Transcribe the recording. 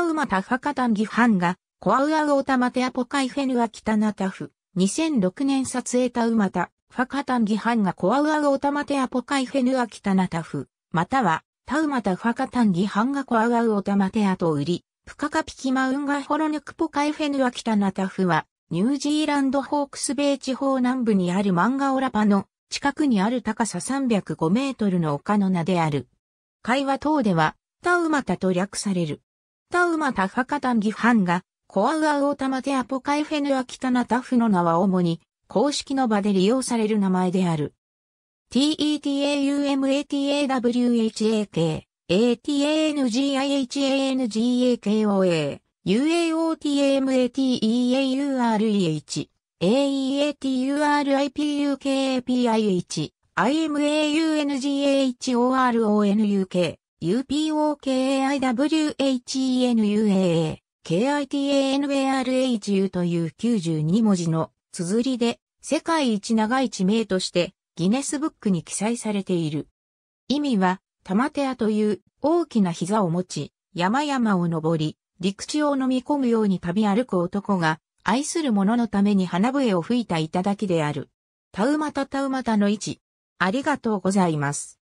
タウマタファカタンギハンが、コアウアウオタマテアポカイフェヌアキタナタフ。2006年撮影タウマタ、ファカタンギハンがコアウアウオタマテアポカイフェヌアキタナタフ。または、タウマタファカタンギハンがコアウアウオタマテアと売り、プカカピキマウンガホロヌクポカイフェヌアキタナタフは、ニュージーランドホークスベイ地方南部にあるマンガオラパの近くにある高さ305メートルの丘の名である。会話等では、タウマタと略される。タウマタファカタンギファンが、コアウアウオタマテアポカイフェヌアキタナタフの名は主に、公式の場で利用される名前である。tetaumatawhak, a t a n g i h a n g a k o a uaotamateaureh, aeaturipukapih, imaungahoronu k UPOKAIWHENUAA、k i t a n a r h u という92文字の綴りで世界一長い地名としてギネスブックに記載されている。意味は、玉手屋という大きな膝を持ち、山々を登り、陸地を飲み込むように旅歩く男が、愛する者のために花笛を吹いた頂きである。タウマタタウマタの位置。ありがとうございます。